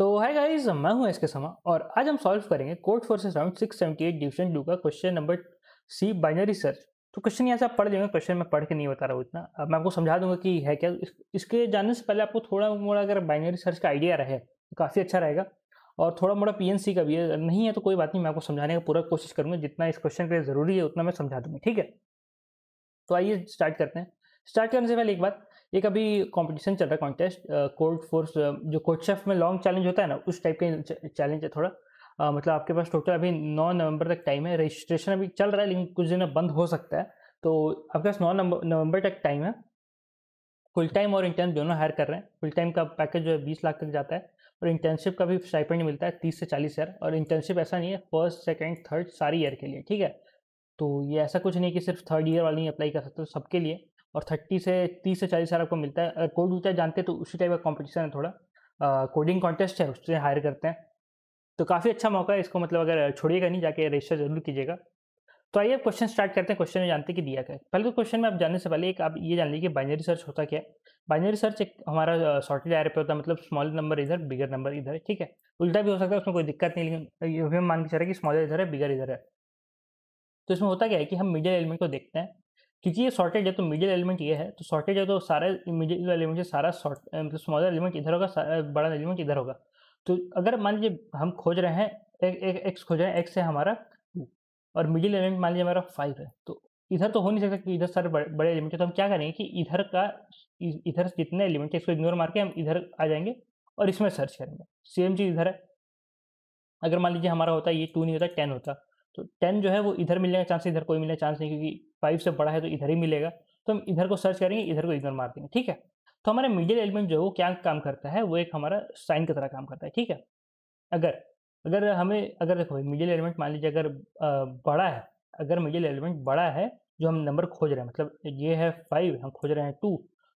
तो hi guys मैं हूं इसके समा और आज हम सॉल्व करेंगे Codeforces round 678 division two का question number C binary search तो क्वेश्चन यहाँ से आप पढ़ लेंगे क्वेश्चन मैं पढ़ के नहीं बता रहा हूँ इतना अब मैं आपको समझा दूंगा कि है क्या इस, इसके जानने से पहले आपको थोड़ा मोड़ा अगर बाइनरी सर्च का आइडिया रहे तो काफ़ी अच्छा रहेगा और थोड़ा मोड़ा पी का भी है नहीं है तो कोई बात नहीं मैं आपको समझाने का पूरा कोशिश करूँगा जितना इस क्वेश्चन के लिए ज़रूरी है उतना मैं समझा दूँगा ठीक है तो आइए स्टार्ट करते हैं स्टार्ट करने से पहले एक बात एक अभी कंपटीशन चल रहा है कॉन्टेस्ट कोर्ट फोर्स जो कोर्ट शेफ में लॉन्ग चैलेंज होता है ना उस टाइप का चैलेंज है थोड़ा आ, मतलब आपके पास टोटल अभी नौ नवंबर तक टाइम है रजिस्ट्रेशन अभी चल रहा है लेकिन कुछ दिन बंद हो सकता है तो आपके पास नौ नवंबर तक टाइम है फुल टाइम और इंटर्न दोनों हायर कर रहे हैं फुल टाइम का पैकेज जो है बीस लाख तक जाता है और इंटर्नशिप का भी स्टाइपेंड मिलता है तीस से चालीस हज़ार और इंटर्नशिप ऐसा नहीं है फर्स्ट सेकेंड थर्ड सारी ईयर के लिए ठीक है तो ये ऐसा कुछ नहीं कि सिर्फ थर्ड ईयर वाले ही अप्लाई कर सकते हो सबके लिए और थर्टी से तीस से चालीस हज़ार आपको मिलता है अगर कोड होता जानते हैं तो उसी टाइप का कॉम्पिटिशन है थोड़ा कोडिंग कॉन्टेस्ट है उससे हायर करते हैं तो काफ़ी अच्छा मौका है इसको मतलब अगर छोड़िएगा नहीं जाके रजिस्टर जरूर कीजिएगा तो आइए आप क्वेश्चन स्टार्ट करते हैं क्वेश्चन में जानते कि दिया क्या है पहले क्वेश्चन तो में आप जानने से पहले एक आप ये जान लीजिए कि बाइनरी सर्च होता क्या है बाइनरी सर्च एक हमारा शॉर्टेज आयर पे होता है मतलब स्मॉल नंबर इधर बिगर नंबर इधर है ठीक है उल्टा भी हो सकता है उसमें कोई दिक्कत नहीं लेकिन ये भी मान के चल रहे हैं कि स्मॉलर इधर है बिगर इधर है तो इसमें होता क्या है कि हम मिडिल एलिमेंट को देखते हैं क्योंकि ये सॉर्टेड है तो मिडिल एलिमेंट ये है तो सॉर्टेड है तो सारे मिडिल एलिमेंट से सारा सॉर्ट मतलब स्मॉलर एलिमेंट इधर होगा बड़ा एलिमेंट इधर होगा तो अगर मान लीजिए हम खोज रहे हैं एक, एक, एक्स खोज रहे हैं एक्स है हमारा टू और मिडिल एलिमेंट मान लीजिए हमारा फाइव है तो इधर तो हो नहीं सकता कि इधर सारे बड़े, बड़े एलिमेंट है तो हम क्या करेंगे कि इधर का इधर जितने एलिमेंट है इसको इग्नोर मार के हम इधर आ जाएंगे और इसमें सर्च करेंगे सेम चीज़ इधर है अगर मान लीजिए हमारा होता ये टू नहीं होता टेन होता तो टेन जो है वो इधर मिलने का चांस इधर कोई मिलने का चांस नहीं क्योंकि फाइव से बड़ा है तो इधर ही मिलेगा तो हम इधर को सर्च करेंगे इधर को इग्नोर मार देंगे ठीक है तो हमारा मिडिल एलिमेंट जो है वो क्या काम करता है वो एक हमारा साइन की तरह काम करता है ठीक है अगर अगर हमें अगर देखो मिडिल एलिमेंट मान लीजिए अगर बड़ा है अगर मिडिल एलिमेंट बड़ा है जो हम नंबर खोज रहे हैं मतलब ये है फाइव हम खोज रहे हैं टू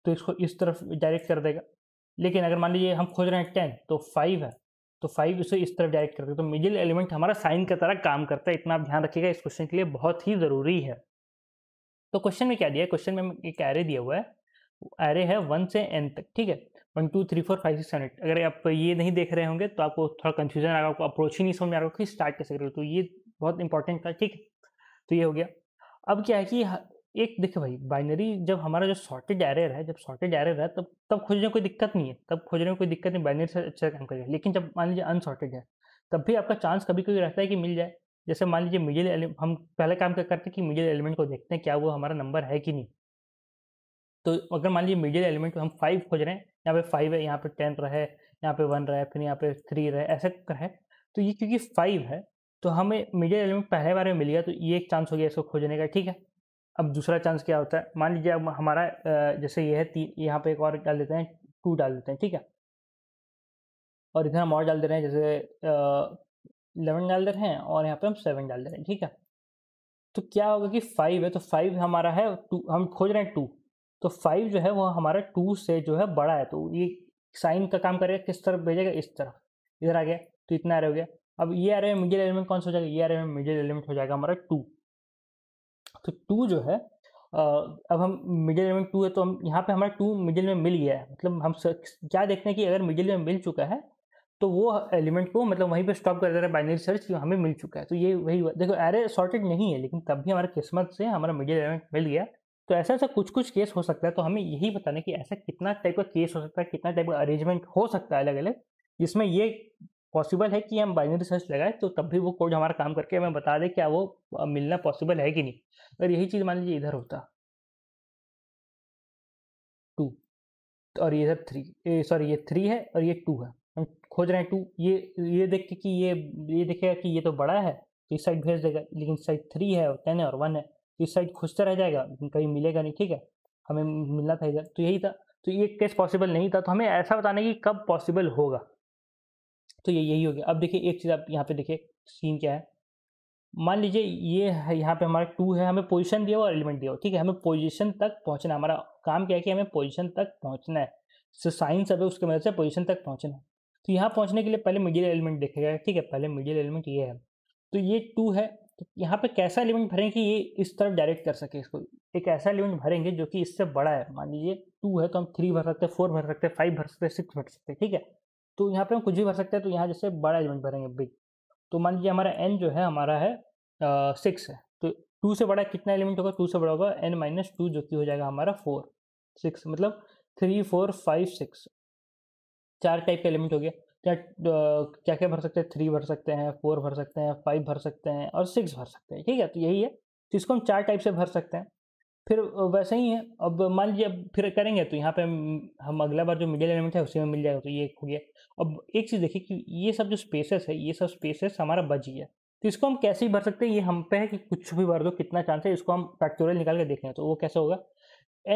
तो इसको इस तरफ डायरेक्ट कर देगा लेकिन अगर मान लीजिए हम खोज रहे हैं टेन तो फाइव है तो फाइव इसे इस तरफ डायरेक्ट करते हैं तो मिडिल एलिमेंट हमारा साइन की तरह काम करता है इतना आप ध्यान रखिएगा इस क्वेश्चन के लिए बहुत ही ज़रूरी है तो क्वेश्चन में क्या दिया है क्वेश्चन में एक एरे दिया हुआ है एरे है वन से एन तक ठीक है one two three four five six seven eight अगर आप ये नहीं देख रहे होंगे तो आपको थोड़ा कन्फ्यूजन आएगा आपको अप्रोच ही नहीं समझ आ रहा कि स्टार्ट कैसे करो तो ये बहुत इंपॉर्टेंट था ठीक है तो ये हो गया अब क्या है कि एक देखो भाई बाइनरी जब हमारा जो सॉर्टेड एरर है जब सॉर्टेड एरर है तब तब खोजने में कोई दिक्कत नहीं है तब खोजने में कोई दिक्कत नहीं बाइनरी से अच्छा काम करेगा लेकिन जब मान लीजिए अनसॉर्टेड है तब भी आपका चांस कभी कभी रहता है कि मिल जाए जैसे मान लीजिए मिडिल एलिमेंट हम पहले काम क्या करते हैं कि मिडिल एलिमेंट को देखते हैं क्या वो हमारा नंबर है कि नहीं तो अगर मान लीजिए मिडिल एलिमेंट हम फाइव खोज रहे हैं यहाँ पे फाइव है यहाँ पे टेन रहे यहाँ पे वन रहे फिर यहाँ पे थ्री रहे ऐसे रहे तो ये क्योंकि फाइव है तो हमें मिडिल एलिमेंट पहले बार में मिल गया तो ये एक चांस हो गया इसको खोजने का ठीक है अब दूसरा चांस क्या होता है मान लीजिए अब हमारा जैसे ये है तीन यहाँ पे एक और डाल देते हैं टू डाल देते हैं ठीक है और इधर हम और डाल दे रहे हैं जैसे इलेवन डाल दे रहे हैं और यहाँ पे हम सेवन डाल दे रहे हैं ठीक है तो क्या होगा कि फाइव है तो फाइव हमारा है टू हम खोज रहे हैं टू तो फाइव जो है वो हमारा टू से जो है बड़ा है तो ये साइन का काम करेगा किस तरफ भेजेगा इस तरफ इधर आ गया तो इतना आ रहा हो गया अब ये आ रहा है मिडिल एलिमेंट कौन सा हो जाएगा ये आ रहा है मिडिल एलिमेंट हो जाएगा हमारा टू तो टू जो है अब हम मिडिल में टू है तो हम यहाँ पे हमारा टू मिडिल में मिल गया है मतलब हम क्या देखते हैं कि अगर मिडिल में मिल चुका है तो वो एलिमेंट को मतलब वहीं पे स्टॉप कर दे रहा है बाइनरी सर्च कि हमें मिल चुका है तो ये वही हुआ देखो एरे सॉर्टेड नहीं है लेकिन तब भी हमारे किस्मत से हमारा मिडिल एलिमेंट मिल गया तो ऐसा ऐसा कुछ कुछ केस हो सकता है तो हमें यही बताना कि ऐसा कितना टाइप का केस हो सकता है कितना टाइप का अरेंजमेंट हो सकता है अलग अलग जिसमें ये पॉसिबल है कि हम बाइनरी सर्च लगाए तो तब भी वो कोड हमारा काम करके हमें बता दे क्या वो मिलना पॉसिबल है कि नहीं अगर यही चीज़ मान लीजिए इधर होता टू और ये इधर थ्री सॉरी ये थ्री है और ये टू है हम खोज रहे हैं टू ये ये देख के कि ये ये देखेगा कि ये तो बड़ा है तो इस साइड भेज देगा लेकिन साइड थ्री है और टेन है और वन है तो इस साइड खोजता रह जाएगा लेकिन कहीं मिलेगा नहीं ठीक है हमें मिलना था इधर तो यही था तो ये केस पॉसिबल नहीं था तो हमें ऐसा बताना कि कब पॉसिबल होगा तो ये यही हो गया अब देखिए एक चीज़ आप यहाँ पे देखिए सीन क्या है मान लीजिए ये है यहाँ पे हमारा टू है हमें पोजीशन दिया और एलिमेंट दिया ठीक है हमें पोजीशन तक पहुँचना हमारा काम क्या है कि हमें पोजीशन तक पहुँचना है जो साइंस है उसके मदद से पोजिशन तक पहुँचना है तो यहाँ पहुँचने के लिए पहले मिडिल एलिमेंट देखेगा ठीक है पहले मीडियल एलिमेंट ये है तो ये टू है तो यहाँ पे कैसा एलिमेंट भरें कि ये इस तरफ डायरेक्ट कर सके इसको एक ऐसा एलिमेंट भरेंगे जो कि इससे बड़ा है मान लीजिए टू है तो हम थ्री भर सकते हैं फोर भर सकते हैं फाइव भर सकते हैं सिक्स भर सकते हैं ठीक है तो यहाँ पे हम कुछ भी भर सकते हैं तो यहाँ जैसे बड़ा एलिमेंट भरेंगे बिग तो मान लीजिए हमारा एन जो है हमारा है सिक्स है तो टू से बड़ा कितना एलिमेंट होगा टू से बड़ा होगा एन माइनस टू जो कि हो जाएगा हमारा फोर सिक्स मतलब थ्री फोर फाइव सिक्स चार टाइप के एलिमेंट हो गया क्या क्या क्या भर सकते हैं थ्री भर सकते हैं फोर भर सकते हैं फाइव भर सकते हैं और सिक्स भर सकते हैं ठीक है तो यही है तो इसको हम चार टाइप से भर सकते हैं फिर वैसे ही है अब मान लीजिए अब फिर करेंगे तो यहाँ पे हम अगला बार जो मिडिल एलिमेंट है उसी में मिल जाएगा तो ये हो गया अब एक चीज़ देखिए कि ये सब जो स्पेसेस है ये सब स्पेसेस हमारा बच गया तो इसको हम कैसे भर सकते हैं ये हम पे है कि कुछ भी भर दो कितना चांस है इसको हम फैक्टोरियल निकाल के देखें तो वो कैसे होगा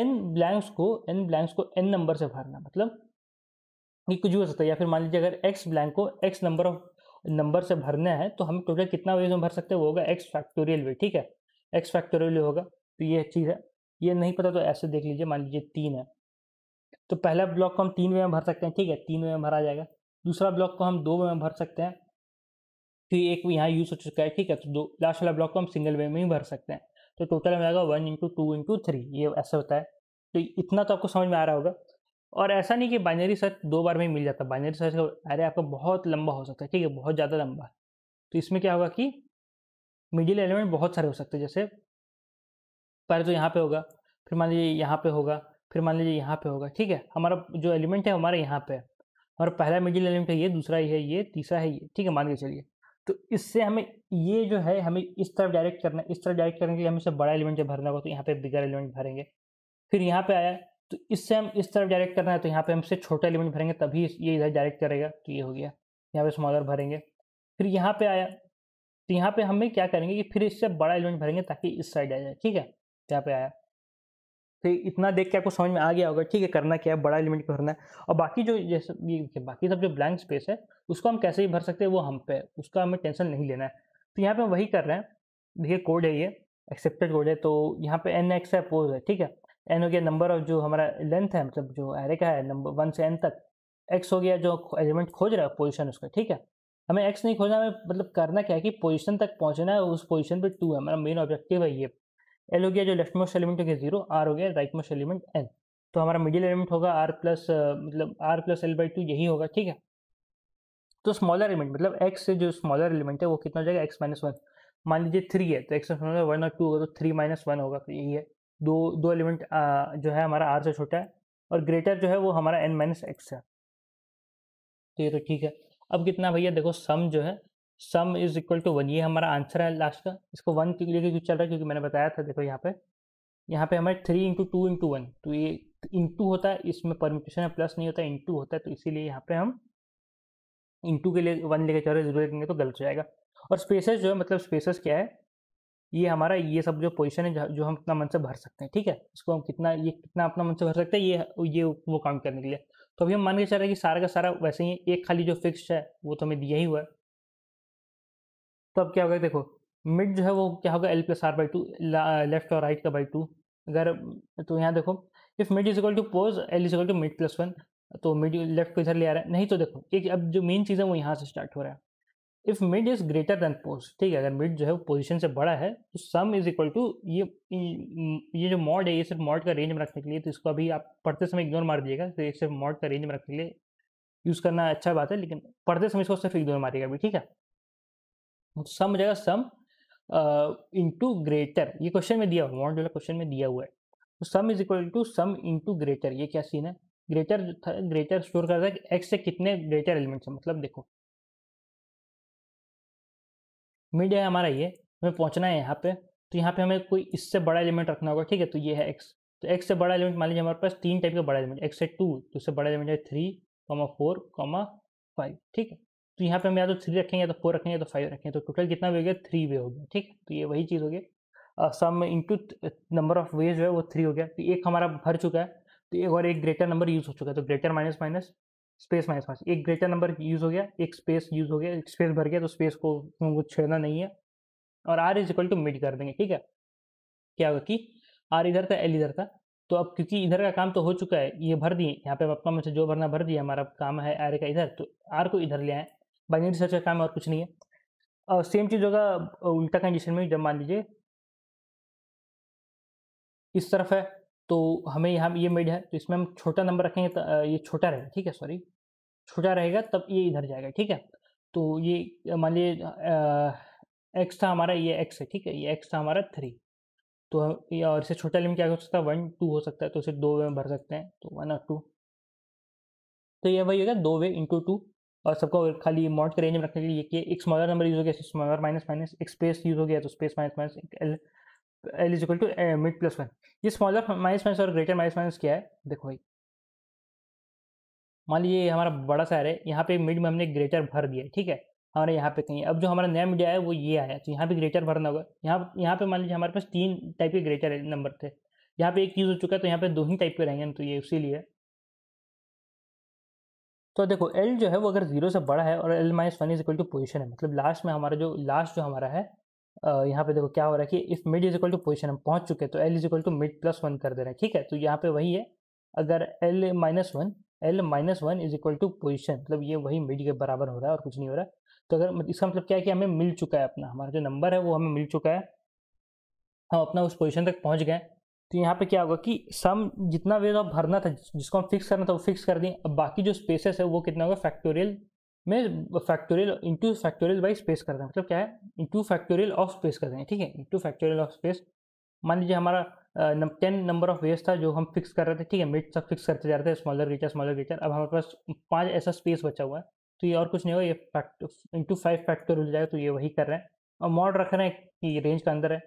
एन ब्लैंक्स को एन ब्लैंक्स को एन नंबर से भरना मतलब ये कुछ भी हो सकता है या फिर मान लीजिए अगर एक्स ब्लैंक को एक्स नंबर ऑफ नंबर से भरना है तो हम टोटल कितना वेज में भर सकते हैं वो होगा एक्स फैक्टोरियल वे ठीक है एक्स फैक्टोरियल होगा तो ये चीज़ है ये नहीं पता तो ऐसे देख लीजिए मान लीजिए तीन है तो पहला ब्लॉक को हम तीन वे में भर सकते हैं ठीक है तीन वे में भरा जाएगा दूसरा ब्लॉक को हम दो वे में भर सकते हैं फिर तो एक यहाँ यूज़ हो चुका है ठीक है तो दो लास्ट वाला ब्लॉक को हम सिंगल वे में ही भर सकते हैं तो टोटल में आएगा one into two into three ये ऐसा होता है तो इतना तो आपको समझ में आ रहा होगा और ऐसा नहीं कि बाइनरी सर्च दो बार में ही मिल जाता है बाइनरी सर्च का अरे आपका बहुत लंबा हो सकता है ठीक है बहुत ज़्यादा लंबा तो इसमें क्या होगा कि मिडिल एलिमेंट बहुत सारे हो सकते हैं जैसे पहले तो यहाँ पे होगा फिर मान लीजिए यहाँ पे होगा फिर मान लीजिए यहाँ पे होगा ठीक है हमारा जो एलिमेंट है हमारा यहाँ पे है और पहला मिडिल एलिमेंट है ये दूसरा ये है ये तीसरा है ये ठीक है मान के चलिए तो इससे हमें ये जो है हमें इस तरफ डायरेक्ट करना है इस तरफ डायरेक्ट करने के लिए हमें इसे बड़ा एलिमेंट जब भरना होगा तो यहाँ पे बिगर एलिमेंट भरेंगे फिर यहाँ पे आया तो इससे हम इस तरफ डायरेक्ट करना है तो यहाँ पे हमसे छोटा एलिमेंट भरेंगे तभी ये इधर डायरेक्ट करेगा तो ये हो गया यहाँ पे स्मॉलर भरेंगे फिर यहाँ पे आया तो यहाँ पे हमें क्या करेंगे कि फिर इससे बड़ा एलिमेंट भरेंगे ताकि इस साइड आ जाए ठीक है यहाँ पे आया तो इतना देख के आपको समझ में आ गया होगा ठीक है करना क्या है बड़ा एलिमेंट भरना है और बाकी जो जैसे ये बाकी सब जो ब्लैंक स्पेस है उसको हम कैसे भी भर सकते हैं वो हम पे उसका हमें टेंशन नहीं लेना है तो यहाँ पे हम वही कर रहे हैं देखिए कोड है ये एक्सेप्टेड कोड है तो यहाँ पे एन एक्स है पोज है ठीक है एन हो गया नंबर ऑफ जो हमारा लेंथ है मतलब जो एरे का है नंबर वन से एन तक एक्स हो गया जो एलिमेंट खोज रहा है पोजिशन उसका ठीक है हमें एक्स नहीं खोजना हमें मतलब करना क्या है कि पोजिशन तक पहुँचना है उस पोजिशन पर टू है हमारा मेन ऑब्जेक्टिव है ये एल हो गया जो लेफ्ट मोस्ट एलिमेंट हो गया जीरो आर हो गया राइट मोस्ट एलिमेंट एल तो हमारा मिडिल एलिमेंट होगा आर प्लस मतलब R plus L by two यही होगा ठीक है तो स्मॉलर एलिमेंट मतलब एक्स से जो स्मॉलर एलिमेंट है वो कितना हो जाएगा एक्स माइनस वन मान लीजिए थ्री है तो एक्स माइनस वन और टू होगा तो थ्री माइनस वन होगा तो यही है दो दो एलिमेंट जो है हमारा आर से छोटा है और ग्रेटर जो है वो हमारा एन माइनस एक्स है तो ये तो ठीक है अब कितना भैया देखो सम जो है sum is equal to one ये हमारा आंसर है लास्ट का इसको वन के लिए क्यों चल रहा है क्योंकि मैंने बताया था देखो यहाँ पे यहाँ पे हमारे three into two into one तो ये इंटू होता है इसमें परमिटेशन है प्लस नहीं होता इंटू होता है तो इसीलिए यहाँ पे हम इंटू के लिए वन लेके चल रहे जीरो लेंगे तो गलत हो जाएगा और स्पेसेस जो है मतलब स्पेसेस क्या है ये हमारा ये सब जो पोजिशन है जो हम अपना मन से भर सकते हैं ठीक है इसको हम कितना ये कितना अपना मन से भर सकते हैं ये ये वो काउंट करने के लिए तो अभी हम मान के चल रहे हैं कि सारा का सारा वैसे ही एक खाली जो फिक्स है वो तो हमें दिया ही हुआ है तो अब क्या होगा देखो मिड जो है वो क्या होगा L plus R by two left और राइट का बाई टू अगर तो यहाँ देखो if mid is equal to pos L is equal to mid plus one तो मिड लेफ्ट को इधर ले आ रहा है नहीं तो देखो एक अब जो मेन चीज़ है वो यहाँ से स्टार्ट हो रहा है if mid is greater than pos ठीक है अगर मिड जो है वो पोजिशन से बड़ा है तो सम इज इक्वल टू ये ये जो मॉड है ये सिर्फ मॉड का रेंज में रखने के लिए तो इसको अभी आप पढ़ते समय इग्नोर मार दिएगा तो सिर्फ मॉड का रेंज में रखने के लिए यूज़ करना अच्छा बात है लेकिन पढ़ते समय इसको सिर्फ इग्नोर मारिएगा अभी ठीक है सम तो हो जाएगा सम इंटू ग्रेटर ये क्वेश्चन में दिया हुआ वांट वाला क्वेश्चन में दिया हुआ है तो sum is equal to sum into greater ये क्या सीन है ग्रेटर जो था ग्रेटर स्टोर करता है कि एक्स से कितने ग्रेटर एलिमेंट्स हैं मतलब देखो मीडिया है हमारा ये हमें पहुंचना है यहाँ पे तो यहाँ पे हमें कोई इससे बड़ा एलिमेंट रखना होगा ठीक है तो ये है एक्स तो एक्स से बड़ा एलिमेंट मान लीजिए हमारे पास तीन टाइप का बड़ा एलिमेंट एक्स से टू तो उससे बड़ा एलिमेंट है three comma four comma five ठीक है तो यहाँ पे हम या तो थ्री रखेंगे या तो फोर तो रखेंगे तो फाइव रखेंगे तो टोटल कितना वे हो गया थ्री वे हो गया ठीक तो ये वही चीज़ हो गई sum into number of ways जो है वो थ्री हो गया तो एक हमारा भर चुका है तो एक और एक ग्रेटर नंबर यूज़ हो चुका है तो greater minus minus space minus minus एक ग्रेटर नंबर यूज़ हो गया एक स्पेस यूज़ हो गया एक स्पेस भर गया तो स्पेस को कुछ छेड़ना नहीं है और R is equal to mid कर देंगे ठीक है क्या होगा कि आर इधर था एल इधर था तो अब क्योंकि इधर का काम तो हो चुका है ये भर दिए यहाँ पे अपना मुझे जो भरना भर दिया हमारा काम है आर का इधर तो आर को इधर ले आए बाइनरी सर्च का काम और कुछ नहीं है और सेम चीज़ होगा उल्टा कंडीशन में जब मान लीजिए इस तरफ है तो हमें यहाँ ये मिड है तो इसमें हम छोटा नंबर रखेंगे तो ये छोटा रहेगा ठीक है सॉरी छोटा रहेगा तब ये इधर जाएगा ठीक है तो ये मान लीजिए एक्स था हमारा ये एक्स है ठीक है ये एक्स था हमारा थ्री तो और इसे छोटा लिमिट क्या हो सकता है वन टू हो सकता है तो इसे दो वे में भर सकते हैं तो वन और टू तो ये वही होगा दो वे इंटू टू और सबको खाली मॉड के रेंज में रखने के लिए कि एक स्मॉलर नंबर यूज हो गया स्मॉलर माइनस माइनस एक स्पेस यूज हो गया तो space minus minus L L is equal to mid plus one ये स्मॉलर माइनस माइनस और ग्रेटर माइनस माइनस क्या है देखो भाई मान लीजिए हमारा बड़ा सा है यहाँ पे मिड में हमने ग्रेटर भर दिया ठीक है हमारे यहाँ पे कहीं अब जो हमारा नया मीडिया है वो ये आया तो यहाँ पे ग्रेटर भरना होगा यहाँ यहाँ पे मान लीजिए हमारे पास तीन टाइप के ग्रेटर नंबर थे यहाँ पे एक यूज़ हो चुका है तो यहाँ पे दो ही टाइप के रहेंगे तो ये उसी लिए तो देखो एल जो है वो अगर जीरो से बड़ा है और L minus one is equal to position है मतलब लास्ट में हमारा जो लास्ट जो हमारा है यहाँ पे देखो क्या हो रहा है कि if mid is equal to position हम पहुँच चुके हैं तो L is equal to mid plus one कर दे रहे हैं ठीक है तो यहाँ पे वही है अगर L minus one L minus one is equal to position मतलब ये वही मिड के बराबर हो रहा है और कुछ नहीं हो रहा तो अगर इसका मतलब क्या है कि हमें मिल चुका है अपना हमारा जो नंबर है वो हमें मिल चुका है हम अपना उस पोजिशन तक पहुँच गए तो यहाँ पे क्या होगा कि सम जितना वेज ऑफ भरना था जिसको हम फिक्स करना था वो फिक्स कर दें अब बाकी जो स्पेसेस है वो कितना होगा फैक्टोरियल में factorial into factorial by space कर दें मतलब क्या है इंटू फैक्टोरियल ऑफ स्पेस कर देंगे ठीक है इंटू फैक्टोरियल ऑफ स्पेस मान लीजिए हमारा टेन नंबर ऑफ वेज था जो हम फिक्स कर रहे थे ठीक है मिड सब फिक्स करते जा रहे थे स्मॉलर रीचर स्मॉलर रीचर अब हमारे पास पाँच ऐसा स्पेस बचा हुआ है तो ये और कुछ नहीं होगा ये फैक्ट इंटू फाइव फैक्टोरियल जाएगा तो ये वही कर रहे हैं और मॉड रख रहे हैं कि रेंज के अंदर है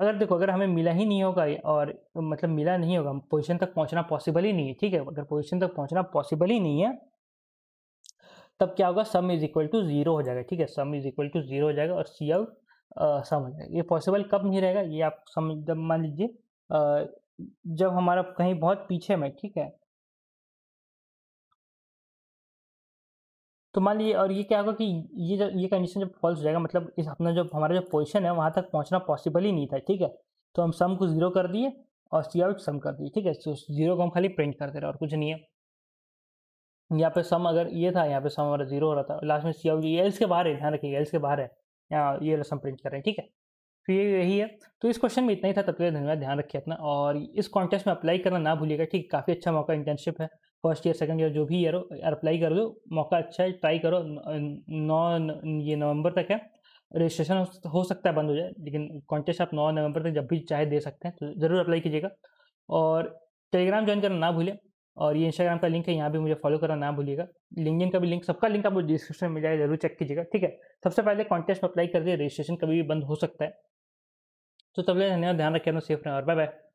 अगर देखो अगर हमें मिला ही नहीं होगा और मतलब मिला नहीं होगा पोजीशन तक पहुंचना पॉसिबल ही नहीं है ठीक है अगर पोजीशन तक पहुंचना पॉसिबल ही नहीं है तब क्या होगा sum is equal to zero हो जाएगा ठीक है sum is equal to zero हो जाएगा और सी आउट सम हो जाएगा ये पॉसिबल कब नहीं रहेगा ये आप समझ जब मान लीजिए जब हमारा कहीं बहुत पीछे में ठीक है तो मान लीजिए और ये क्या होगा कि ये जब ये कंडीशन जब फॉल्स हो जाएगा मतलब इस अपना जो हमारा जो पोजिशन है वहाँ तक पहुँचना पॉसिबल ही नहीं था ठीक है तो हम सम को जीरो कर दिए और सी आउट सम कर दिए ठीक है तो जीरो को हम खाली प्रिंट कर दे रहे और कुछ नहीं है यहाँ पे सम अगर ये था यहाँ पे सम हमारा जीरो हो रहा था लास्ट में सी आउट ये एल्स के बाहर है ध्यान रखिए एल्स के बाहर है यहाँ ये सम प्रिंट कर रहे हैं ठीक है तो ये यही है तो इस क्वेश्चन में इतना ही था तब तक धन्यवाद ध्यान रखिए अपना और इस कॉन्टेस्ट में अप्लाई करना ना भूलिएगा ठीक काफ़ी अच्छा मौका इंटर्नशिप है फर्स्ट ईयर सेकंड ईयर जो भी ईयर हो अप्लाई कर दो मौका अच्छा है ट्राई करो नौ ये नवंबर तक है रजिस्ट्रेशन हो सकता है बंद हो जाए लेकिन कॉन्टेस्ट आप नौ नवंबर तक जब भी चाहे दे सकते हैं तो ज़रूर अप्लाई कीजिएगा और टेलीग्राम ज्वाइन करना ना भूलें और ये इंस्टाग्राम का लिंक है यहाँ भी मुझे फॉलो करना ना भूलिएगा लिंक का भी लिंक सबका लिंक आपको डिस्क्रिप्शन में मिल जाएगा जरूर चेक कीजिएगा ठीक है सबसे पहले कॉन्टेस्ट में अप्लाई कर दिए रजिस्ट्रेशन कभी भी बंद हो सकता है तो तब धन्यवाद ध्यान रखें सेफ रहें और बाय बाय